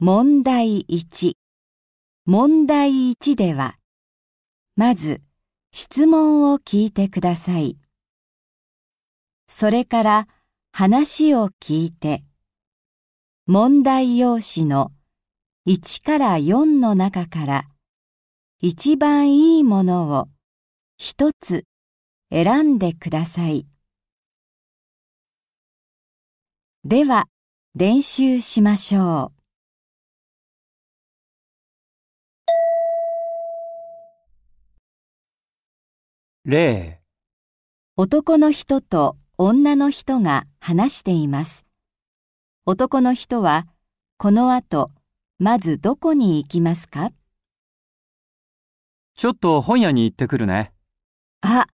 問題1問題1ではまず質問を聞いてくださいそれから話を聞いて問題用紙の1から4の中から一番いいものを一つ選んでくださいでは練習しましょう例男の人と女の人が話しています。男の人は、この後、まずどこに行きますかちょっと本屋に行ってくるね。あ、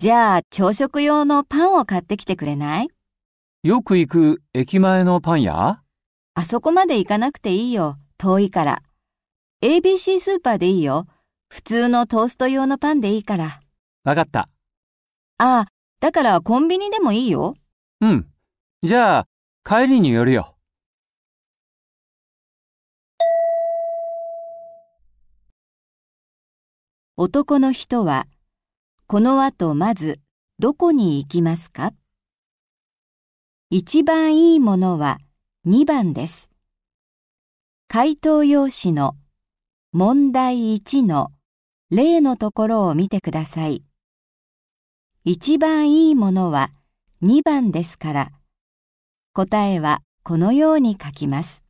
じゃあ朝食用のパンを買ってきてくれないよく行く駅前のパン屋あそこまで行かなくていいよ。遠いから。ABC スーパーでいいよ。普通のトースト用のパンでいいから。わかった。ああ、だからコンビニでもいいよ。うん。じゃあ、帰りに寄るよ。男の人は、この後まず、どこに行きますか一番いいものは2番です。回答用紙の問題1の例のところを見てください。一番いいものは2番ですから、答えはこのように書きます。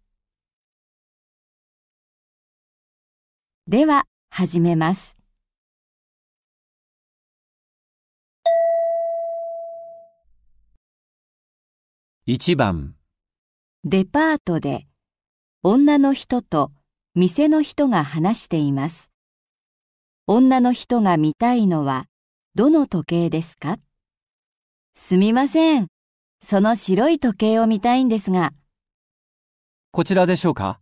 では、始めます。一番デパートで女の人と店の人が話しています。女の人が見たいのはどの時計ですかすみません。その白い時計を見たいんですが。こちらでしょうか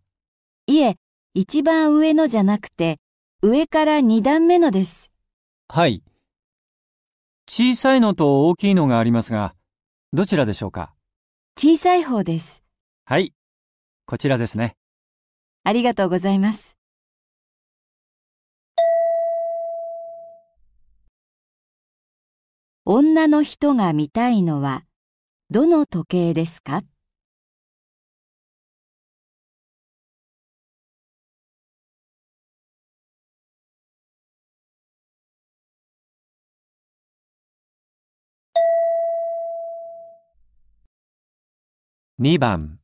いえ、一番上のじゃなくて、上から2段目のです。はい。小さいのと大きいのがありますが、どちらでしょうか小さい方です。はい。こちらですね。ありがとうございます。女の人が見たいのはどの時計ですか2番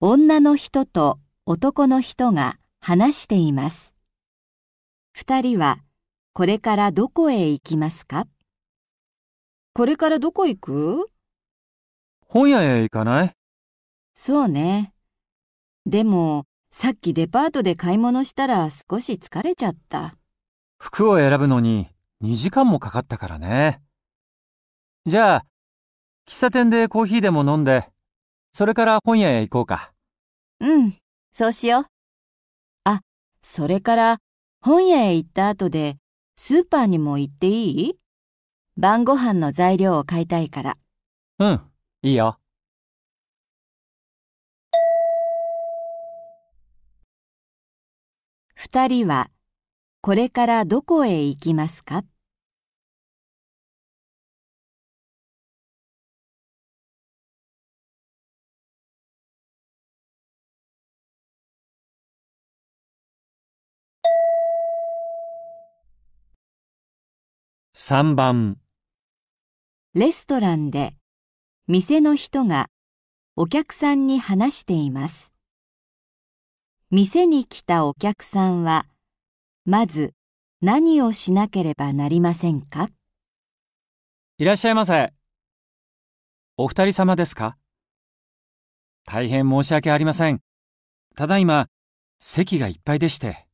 女の人と男の人が話しています。二人はこれからどこへ行きますかこれからどこ行く本屋へ行かないそうね。でも、さっきデパートで買い物したら少し疲れちゃった。服を選ぶのに2時間もかかったからね。じゃあ、喫茶店でコーヒーでも飲んで、それから本屋へ行こうか。うん、そうしよう。あ、それから本屋へ行った後でスーパーにも行っていい晩ご飯の材料を買いたいから。うん、いいよ。二人はこれからどこへ行きますか3番レストランで店の人がお客さんに話しています。店に来たお客さんはまず何をしなければなりませんかいらっしゃいませ。お二人様ですか大変申し訳ありません。ただいま席がいっぱいでして。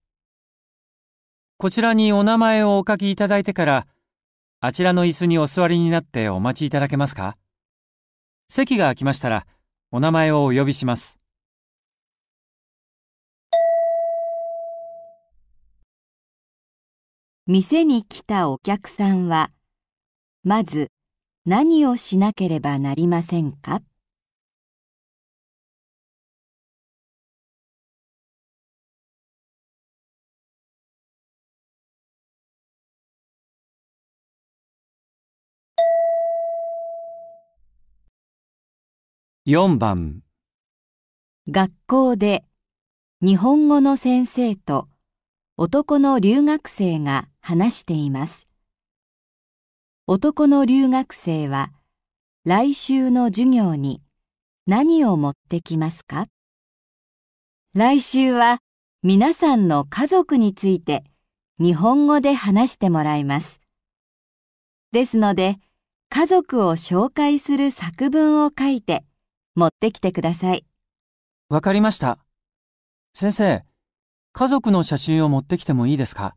こちらにお名前をお書きいただいてからあちらの椅子にお座りになってお待ちいただけますか席が空きましたら、お名前をお呼びします。店に来たお客さんは、まず何をしなければなりませんか4番学校で日本語の先生と男の留学生が話しています。男の留学生は来週の授業に何を持ってきますか来週は皆さんの家族について日本語で話してもらいます。ですので家族を紹介する作文を書いて持ってきてください。わかりました。先生、家族の写真を持ってきてもいいですか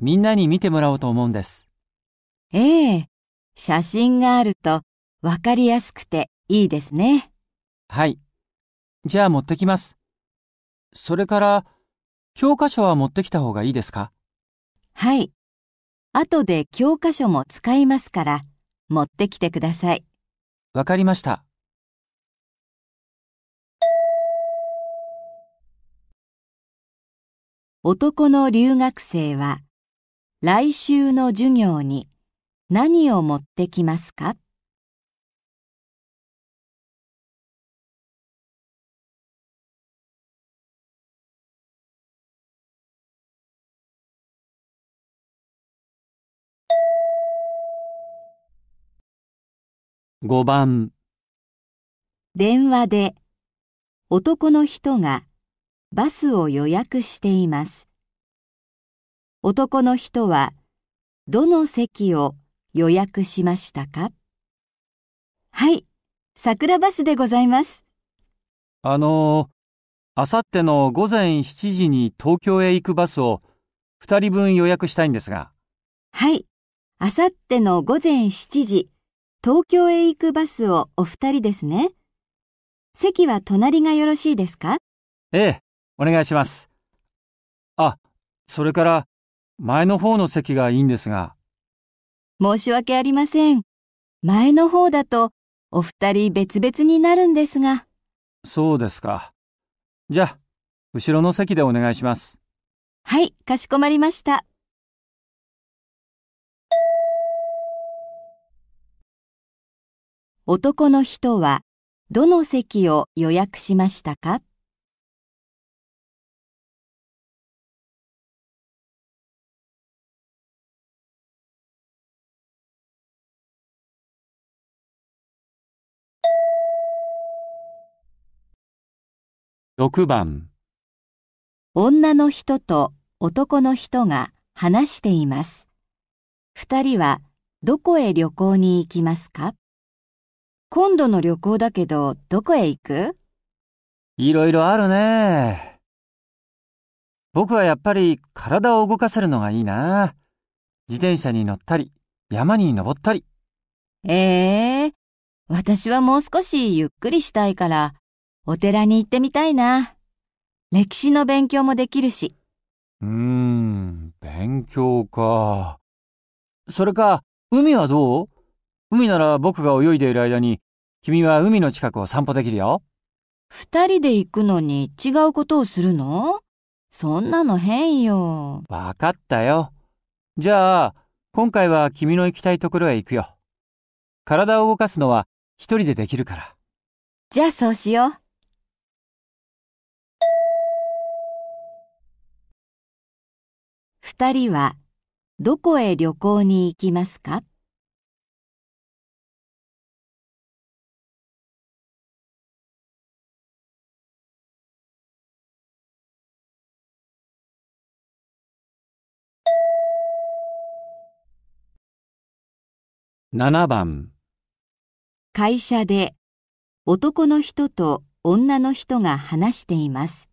みんなに見てもらおうと思うんです。ええ、写真があるとわかりやすくていいですね。はい。じゃあ持ってきます。それから、教科書は持ってきた方がいいですかはい。後で教科書も使いますから、持ってきてください。わかりました。男の留学生は来週の授業に何を持ってきますか5番電話で男の人がバスを予約しています。男の人は、どの席を予約しましたかはい、桜バスでございます。あのあさっての午前7時に東京へ行くバスを2人分予約したいんですが。はい、あさっての午前7時、東京へ行くバスをお二人ですね。席は隣がよろしいですかええ、お願いします。あ、それから、前の方の席がいいんですが。申し訳ありません。前の方だと、お二人別々になるんですが。そうですか。じゃあ、後ろの席でお願いします。はい、かしこまりました。男の人は、どの席を予約しましたか6番女の人と男の人が話しています。二人はどこへ旅行に行きますか今度の旅行だけどどこへ行くいろいろあるね。僕はやっぱり体を動かせるのがいいな。自転車に乗ったり、山に登ったり。ええー、私はもう少しゆっくりしたいから、お寺に行ってみたいな。歴史の勉強もできるし。うーん、勉強か。それか、海はどう海なら僕が泳いでいる間に、君は海の近くを散歩できるよ。二人で行くのに違うことをするのそんなの変よ。わかったよ。じゃあ、今回は君の行きたいところへ行くよ。体を動かすのは一人でできるから。じゃあそうしよう。二人はどこへ旅行に行きますか7番会社で男の人と女の人が話しています。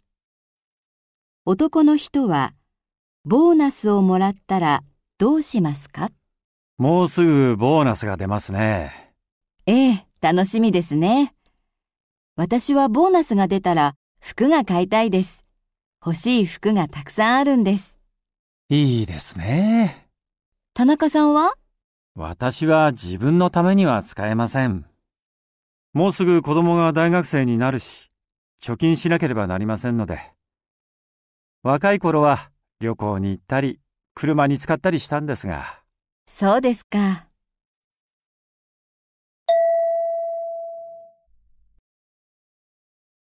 男の人はボーナスをもらったらどうしますかもうすぐボーナスが出ますね。ええ、楽しみですね。私はボーナスが出たら服が買いたいです。欲しい服がたくさんあるんです。いいですね。田中さんは私は自分のためには使えません。もうすぐ子供が大学生になるし、貯金しなければなりませんので。若い頃は旅行に行ったり、車に使ったりしたんですが。そうですか。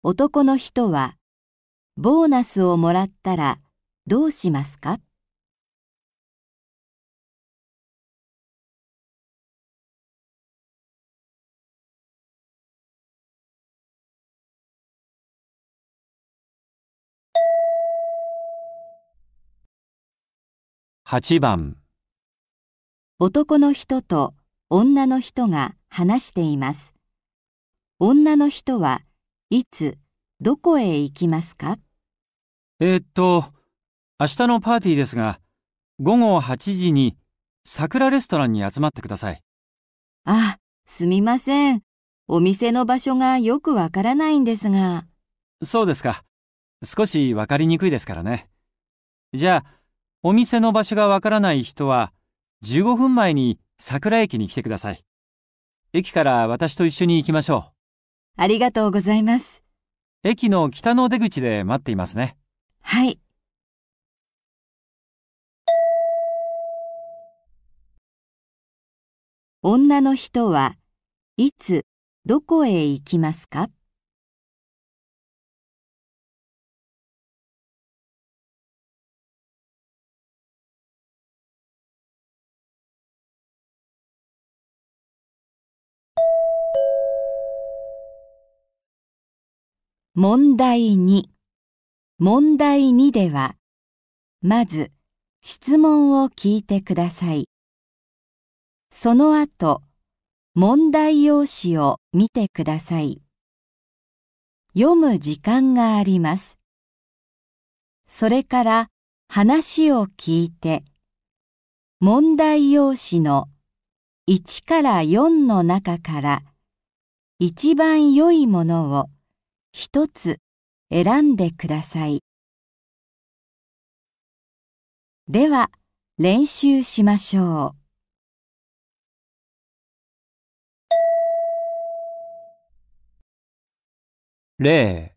男の人は、ボーナスをもらったらどうしますか8番男の人と女の人が話しています。女の人はいつ、どこへ行きますかえー、っと、明日のパーティーですが、午後8時に桜レストランに集まってください。あ、すみません。お店の場所がよくわからないんですが。そうですか。少しわかりにくいですからね。じゃあ、お店の場所がわからない人は、15分前に桜駅に来てください。駅から私と一緒に行きましょう。ありがとうございます。駅の北の出口で待っていますね。はい。女の人はいつどこへ行きますか問題2問題2ではまず質問を聞いてくださいその後問題用紙を見てください読む時間がありますそれから話を聞いて問題用紙の1から4の中から一番良いものを一つ選んでください。では練習しましょう。例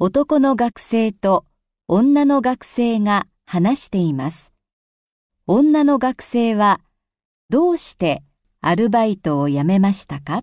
男の学生と女の学生が話しています。女の学生はどうしてアルバイトを辞めましたか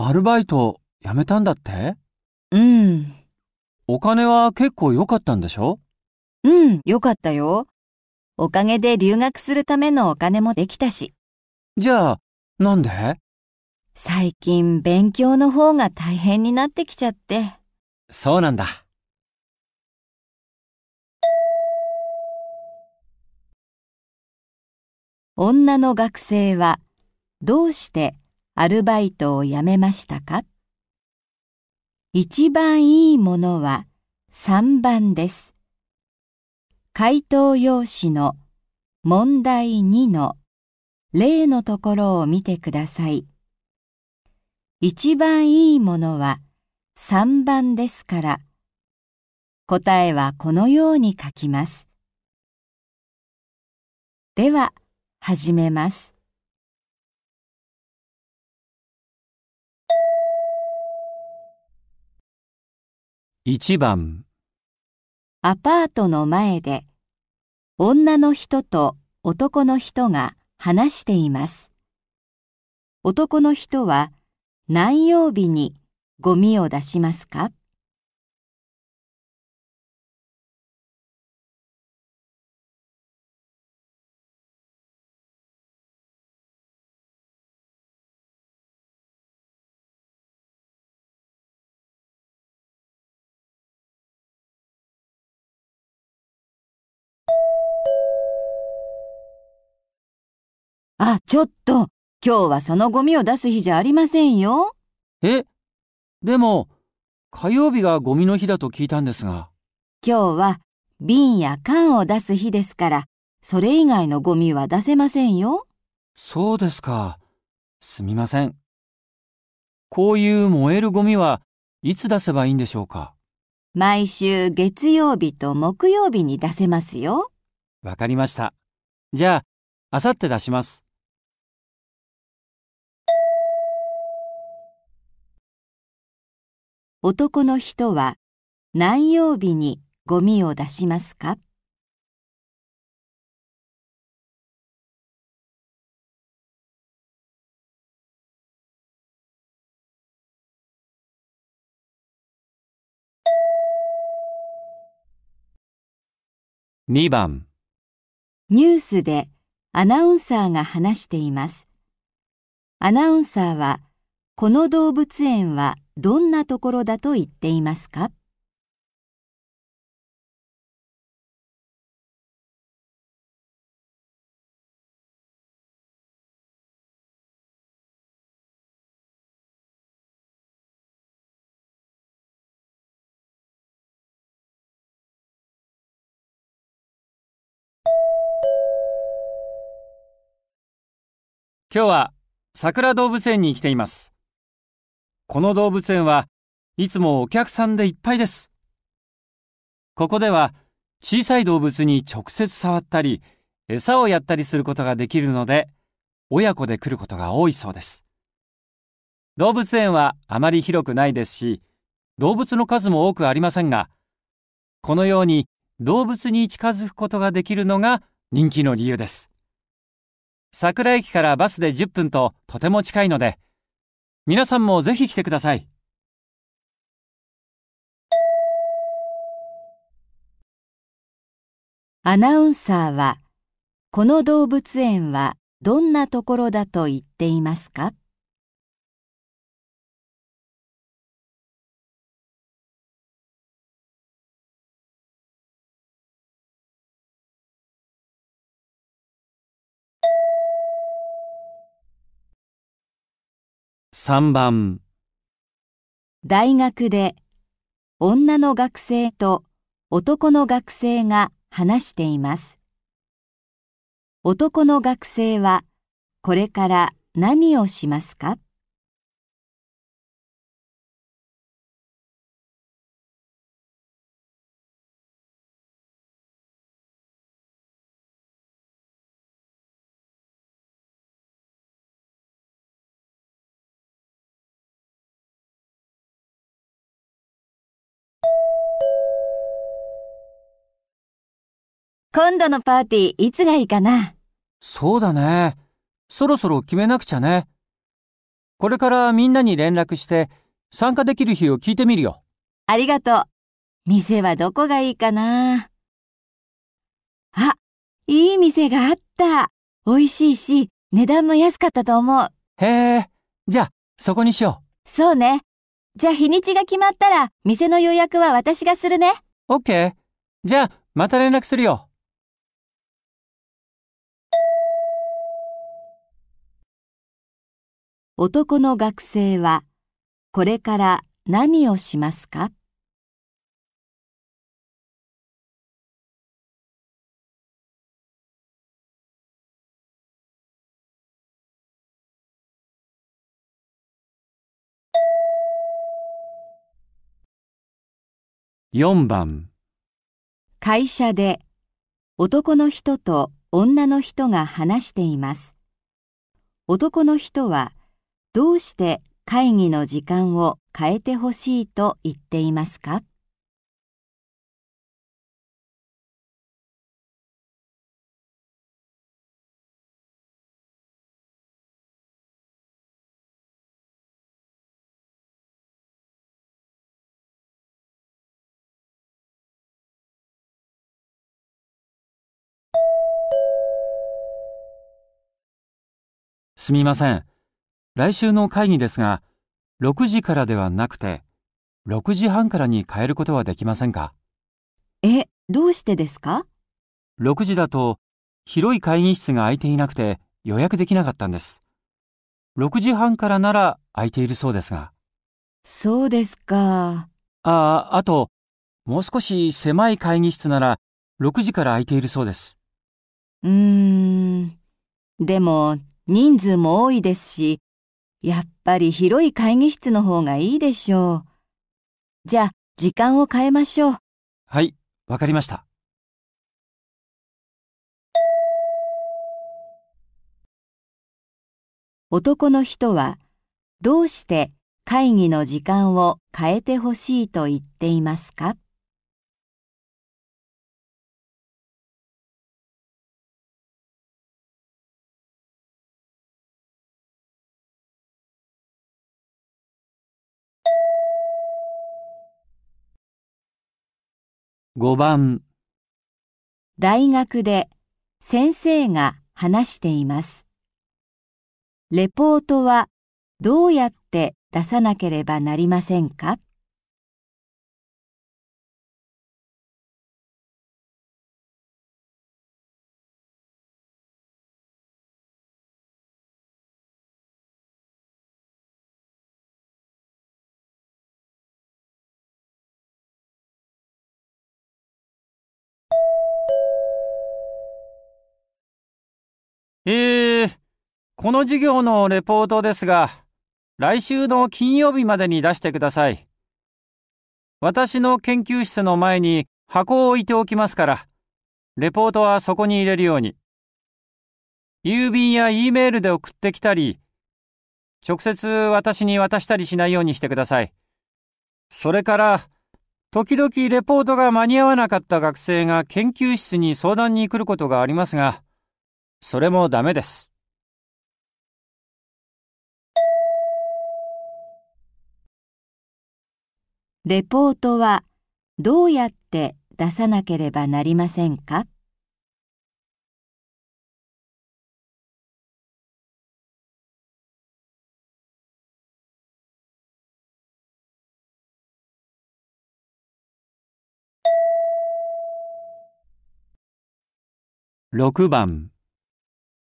アルバイト辞めたんだってうん。お金は結構良かったんでしょうん、良かったよ。おかげで留学するためのお金もできたし。じゃあ、なんで最近勉強の方が大変になってきちゃって。そうなんだ。女の学生はどうしてアルバイトを辞めましたか一番いいものは3番です。回答用紙の問題2の例のところを見てください。一番いいものは3番ですから、答えはこのように書きます。では、始めます。1番アパートの前で女の人と男の人が話しています。男の人は何曜日にゴミを出しますかちょっと、今日はそのゴミを出す日じゃありませんよ。えでも、火曜日がゴミの日だと聞いたんですが。今日は瓶や缶を出す日ですから、それ以外のゴミは出せませんよ。そうですか。すみません。こういう燃えるゴミはいつ出せばいいんでしょうか毎週月曜日と木曜日に出せますよ。わかりました。じゃあ、あさって出します。男の人は何曜日にゴミを出しますか2番ニュースでアナウンサーが話しています。アナウンサーはこの動物園はどんなところだと言っていますか今日は桜動物園に来ています。この動物園はいつもお客さんでいっぱいです。ここでは小さい動物に直接触ったり、餌をやったりすることができるので、親子で来ることが多いそうです。動物園はあまり広くないですし、動物の数も多くありませんが、このように動物に近づくことができるのが人気の理由です。桜駅からバスで10分ととても近いので、皆さんもぜひ来てください。アナウンサーは、この動物園はどんなところだと言っていますか3番大学で女の学生と男の学生が話しています。男の学生はこれから何をしますか今度のパーティーいつがいいかなそうだね。そろそろ決めなくちゃね。これからみんなに連絡して参加できる日を聞いてみるよ。ありがとう。店はどこがいいかなあ、いい店があった。美味しいし、値段も安かったと思う。へえ、じゃあ、そこにしよう。そうね。じゃあ日にちが決まったら、店の予約は私がするね。オッケー。じゃあ、また連絡するよ。男の学生はこれから何をしますか4番会社で男の人と女の人が話しています。男の人はどうして会議の時間を変えてほしいと言っていますかすみません。来週の会議ですが、6時からではなくて、6時半からに変えることはできませんかえ、どうしてですか ?6 時だと、広い会議室が空いていなくて予約できなかったんです。6時半からなら空いているそうですが。そうですか。ああ、あと、もう少し狭い会議室なら6時から空いているそうです。うーん。でも、人数も多いですし、やっぱり広い会議室の方がいいでしょう。じゃあ、時間を変えましょう。はい、わかりました。男の人は、どうして会議の時間を変えてほしいと言っていますか5番大学で先生が話しています。レポートはどうやって出さなければなりませんかえー、この授業のレポートですが、来週の金曜日までに出してください。私の研究室の前に箱を置いておきますから、レポートはそこに入れるように。郵便や E メールで送ってきたり、直接私に渡したりしないようにしてください。それから、時々レポートが間に合わなかった学生が研究室に相談に来ることがありますが、それもダメです。レポートはどうやって出さなければなりませんか6番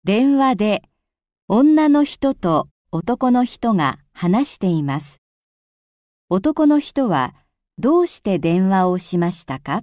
電話で女の人と男の人が話しています。男の人はどうして電話をしましたか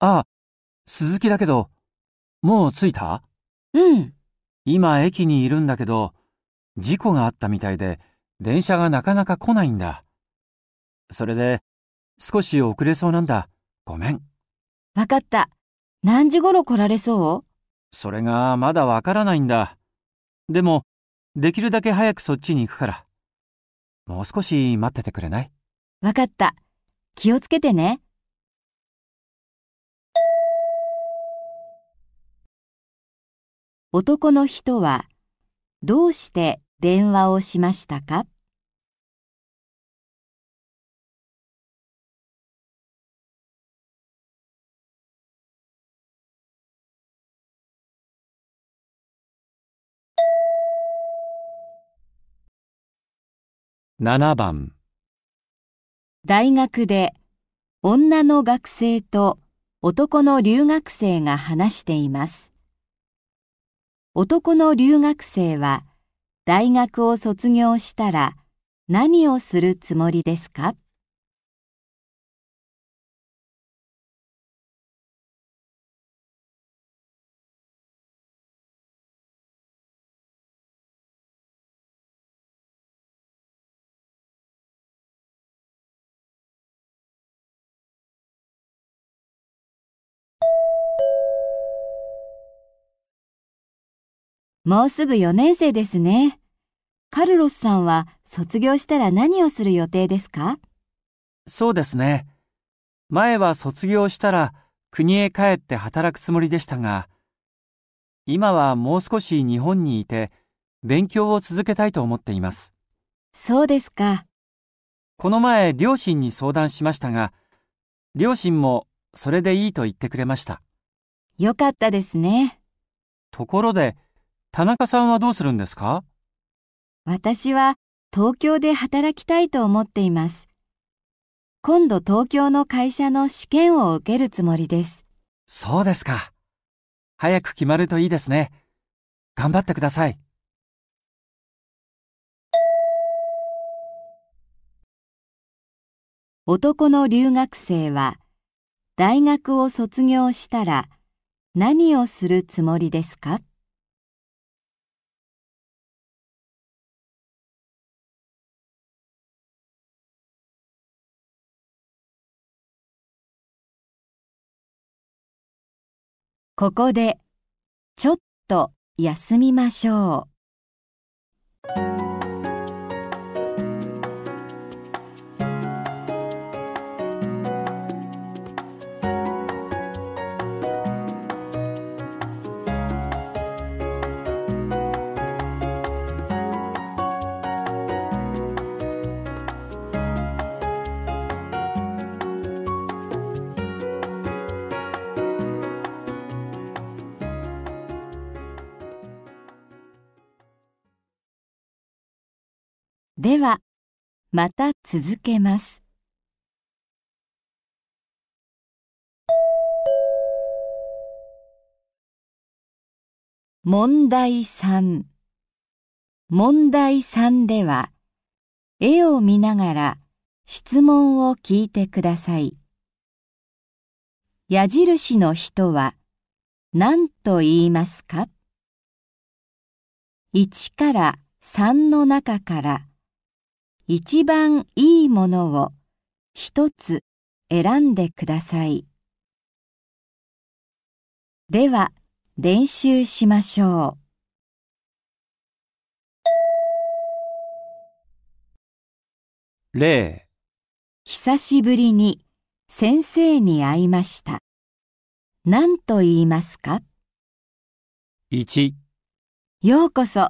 あ、鈴木だけど、もう着いたうん。今駅にいるんだけど、事故があったみたいで、電車がなかなか来ないんだ。それで、少し遅れそうなんだ。ごめん。わかった。何時頃来られそうそれがまだわからないんだ。でも、できるだけ早くそっちに行くから。もう少し待っててくれないわかった。気をつけてね。男の人はどうして電話をしましたか7番大学で女の学生と男の留学生が話しています。男の留学生は大学を卒業したら何をするつもりですかもうすぐ4年生ですね。カルロスさんは卒業したら何をする予定ですかそうですね。前は卒業したら国へ帰って働くつもりでしたが、今はもう少し日本にいて勉強を続けたいと思っています。そうですか。この前両親に相談しましたが、両親もそれでいいと言ってくれました。よかったですね。ところで、田中さんはどうするんですか私は東京で働きたいと思っています。今度東京の会社の試験を受けるつもりです。そうですか。早く決まるといいですね。頑張ってください。男の留学生は大学を卒業したら何をするつもりですかここでちょっと休みましょう。では、また続けます。問題3問題3では、絵を見ながら質問を聞いてください。矢印の人は何と言いますか ?1 から3の中から一番いいものを一つ選んでください。では練習しましょう。0久しぶりに先生に会いました。何と言いますか ?1 ようこそ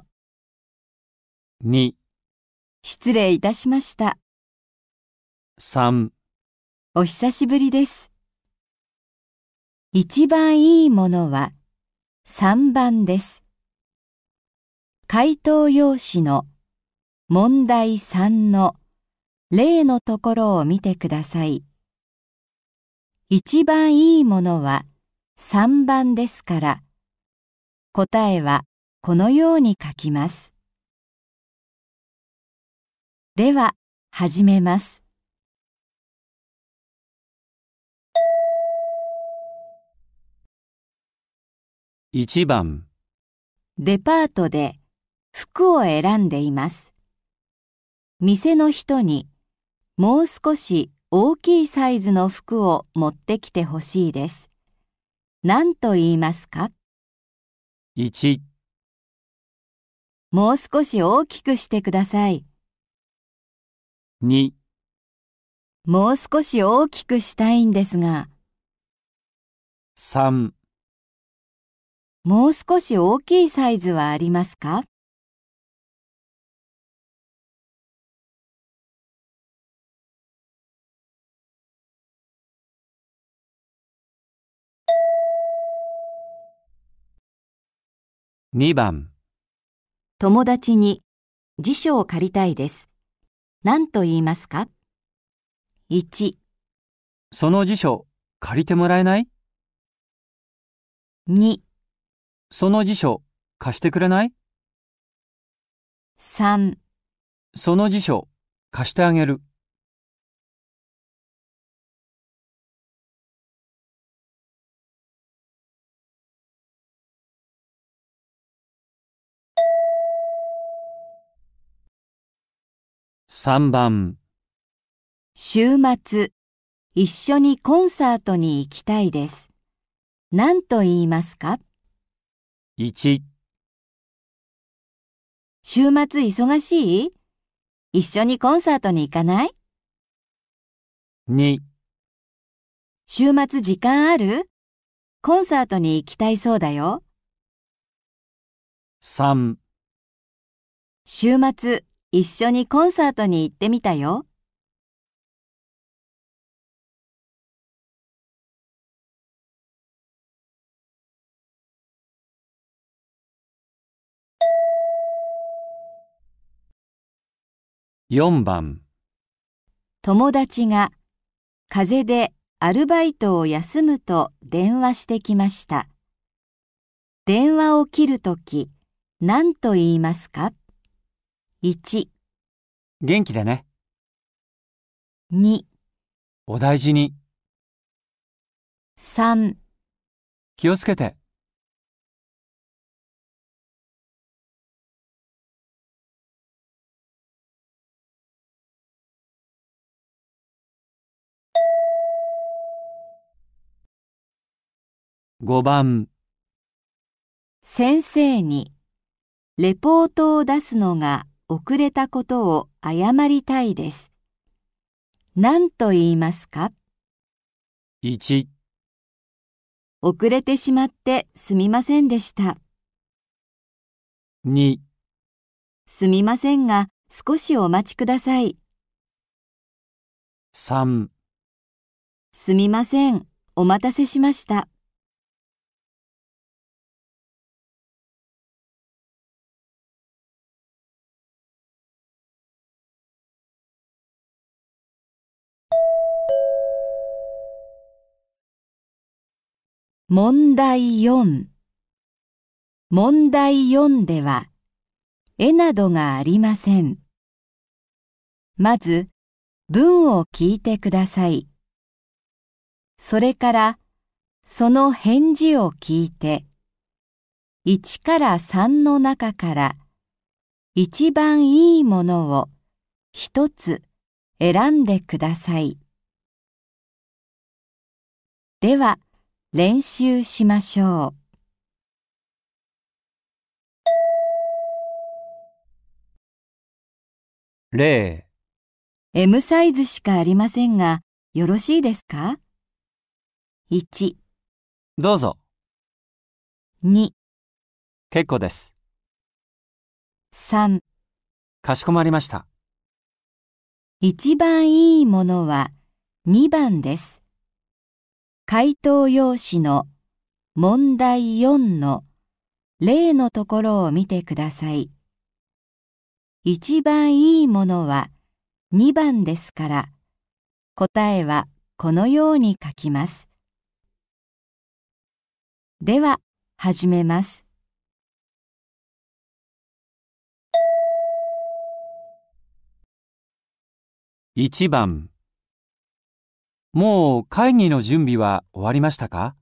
2失礼いたしました。3お久しぶりです。一番いいものは3番です。回答用紙の問題3の例のところを見てください。一番いいものは3番ですから、答えはこのように書きます。では、始めます。1番デパートで服を選んでいます。店の人にもう少し大きいサイズの服を持ってきてほしいです。何と言いますか 1, 1もう少し大きくしてください。2もう少し大きくしたいんですが3もう少し大きいサイズはありますか2番友達に辞書を借りたいです。何と言いますか ?1、その辞書借りてもらえない2、その辞書貸してくれない3、その辞書貸してあげる。3番週末一緒にコンサートに行きたいです何と言いますか 1, 週末忙しい一緒にコンサートに行かない2週末時間あるコンサートに行きたいそうだよ3週末一緒にコンサートに行ってみたよ。4番友達が風邪でアルバイトを休むと電話してきました。電話を切るとき何と言いますか1元気でね。2お大事に。3気をつけて。5番先生にレポートを出すのが遅れたことを謝りたいです。何と言いますか ?1 遅れてしまってすみませんでした。2すみませんが少しお待ちください。3すみません、お待たせしました。問題4問題4では、絵などがありません。まず、文を聞いてください。それから、その返事を聞いて、1から3の中から、一番いいものを一つ選んでください。では、練習しましょう。例 M サイズしかありませんが、よろしいですか ?1、どうぞ。2、結構です。3、かしこまりました。一番いいものは2番です。回答用紙の問題4の例のところを見てください。一番いいものは2番ですから答えはこのように書きます。では始めます。1番もう会議の準備は終わりましたか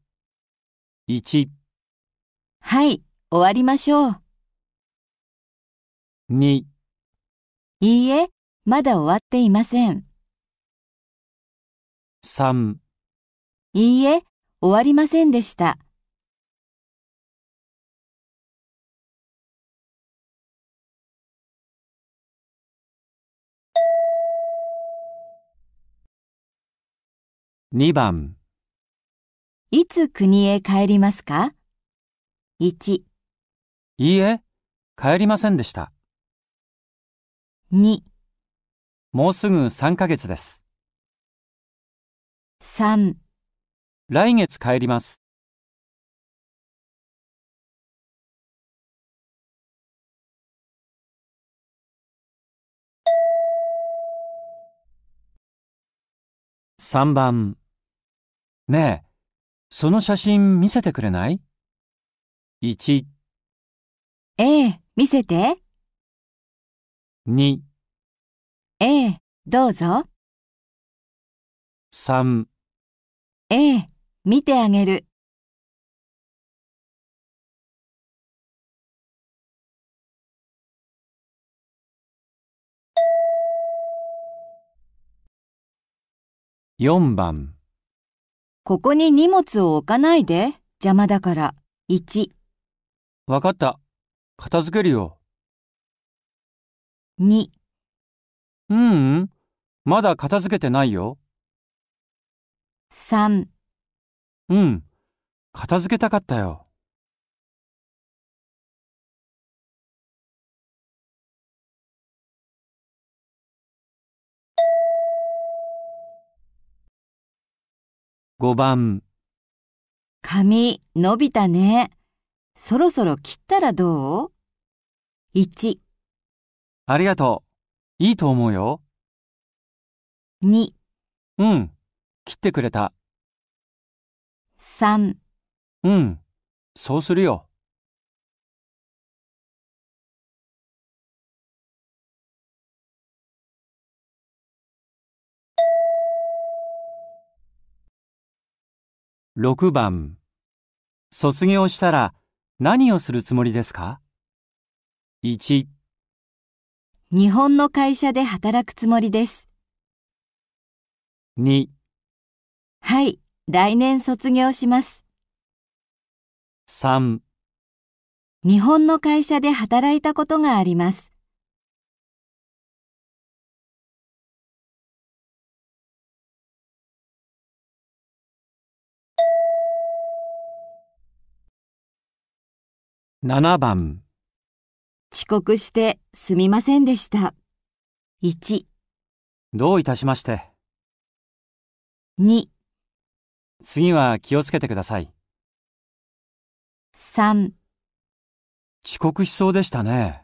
?1、はい、終わりましょう。2、いいえ、まだ終わっていません。3いいえ、終わりませんでした。2番いつ国へ帰りますか ?1、いいえ、帰りませんでした。2、もうすぐ3ヶ月です。3来月帰ります。3番。ねえ、その写真見せてくれない ?1。ええ、見せて。2。ええ、どうぞ。3。ええ、見てあげる。4番ここに荷物を置かないで邪魔だから1わかった片付けるよ2ううん、うん、まだ片付けてないよ3うん片付けたかったよ5番髪伸びたね。そろそろ切ったらどう ?1、ありがとう。いいと思うよ。2、うん。切ってくれた。3。うん。そうするよ。6番卒業したら何をするつもりですか ?1 日本の会社で働くつもりです。2はい、来年卒業します。3日本の会社で働いたことがあります。7番遅刻してすみませんでした。1、どういたしまして。2、次は気をつけてください。3、遅刻しそうでしたね。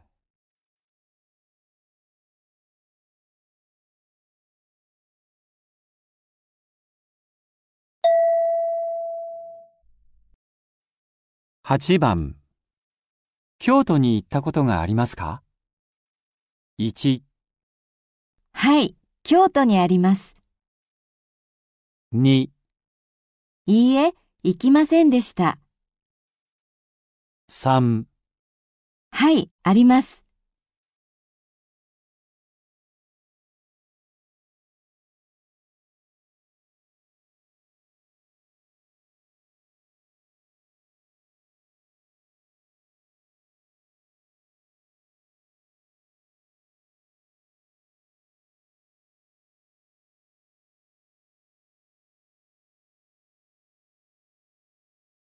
8番京都に行ったことがありますか ?1 はい、京都にあります。2いいえ、行きませんでした。3はい、あります。